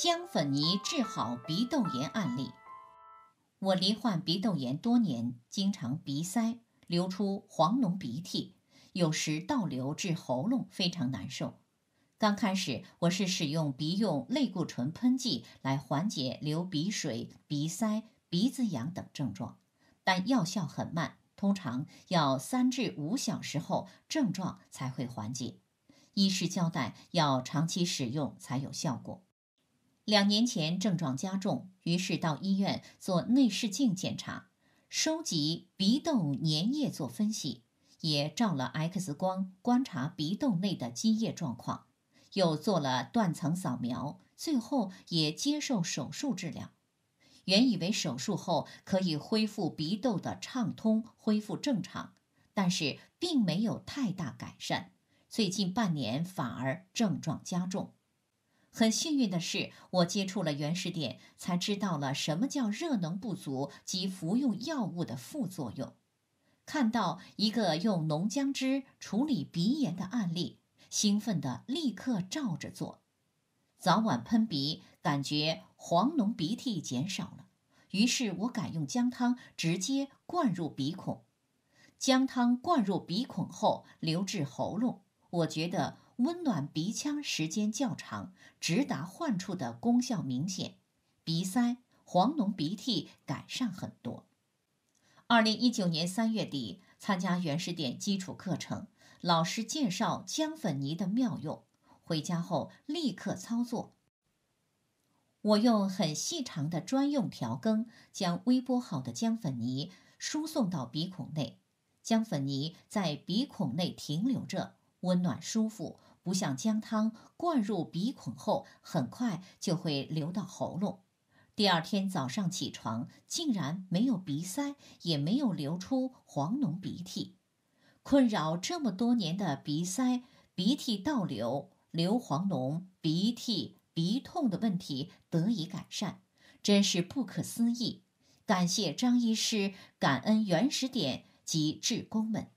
姜粉泥治好鼻窦炎案例。我罹患鼻窦炎多年，经常鼻塞，流出黄脓鼻涕，有时倒流至喉咙，非常难受。刚开始，我是使用鼻用类固醇喷剂来缓解流鼻水、鼻塞、鼻子痒等症状，但药效很慢，通常要三至五小时后症状才会缓解。医师交代要长期使用才有效果。两年前症状加重，于是到医院做内视镜检查，收集鼻窦粘液做分析，也照了 X 光观察鼻窦内的积液状况，又做了断层扫描，最后也接受手术治疗。原以为手术后可以恢复鼻窦的畅通，恢复正常，但是并没有太大改善。最近半年反而症状加重。很幸运的是，我接触了原始点，才知道了什么叫热能不足及服用药物的副作用。看到一个用浓姜汁处理鼻炎的案例，兴奋的立刻照着做。早晚喷鼻，感觉黄浓鼻涕减少了。于是我改用姜汤直接灌入鼻孔。姜汤灌入鼻孔后流至喉咙，我觉得。温暖鼻腔时间较长，直达患处的功效明显，鼻塞、黄浓鼻涕改善很多。二零一九年三月底参加原始点基础课程，老师介绍姜粉泥的妙用，回家后立刻操作。我用很细长的专用调羹，将微波好的姜粉泥输送到鼻孔内，姜粉泥在鼻孔内停留着，温暖舒服。不像姜汤灌入鼻孔后，很快就会流到喉咙。第二天早上起床，竟然没有鼻塞，也没有流出黄脓鼻涕。困扰这么多年的鼻塞、鼻涕倒流、流黄脓鼻涕、鼻痛的问题得以改善，真是不可思议！感谢张医师，感恩原始点及志工们。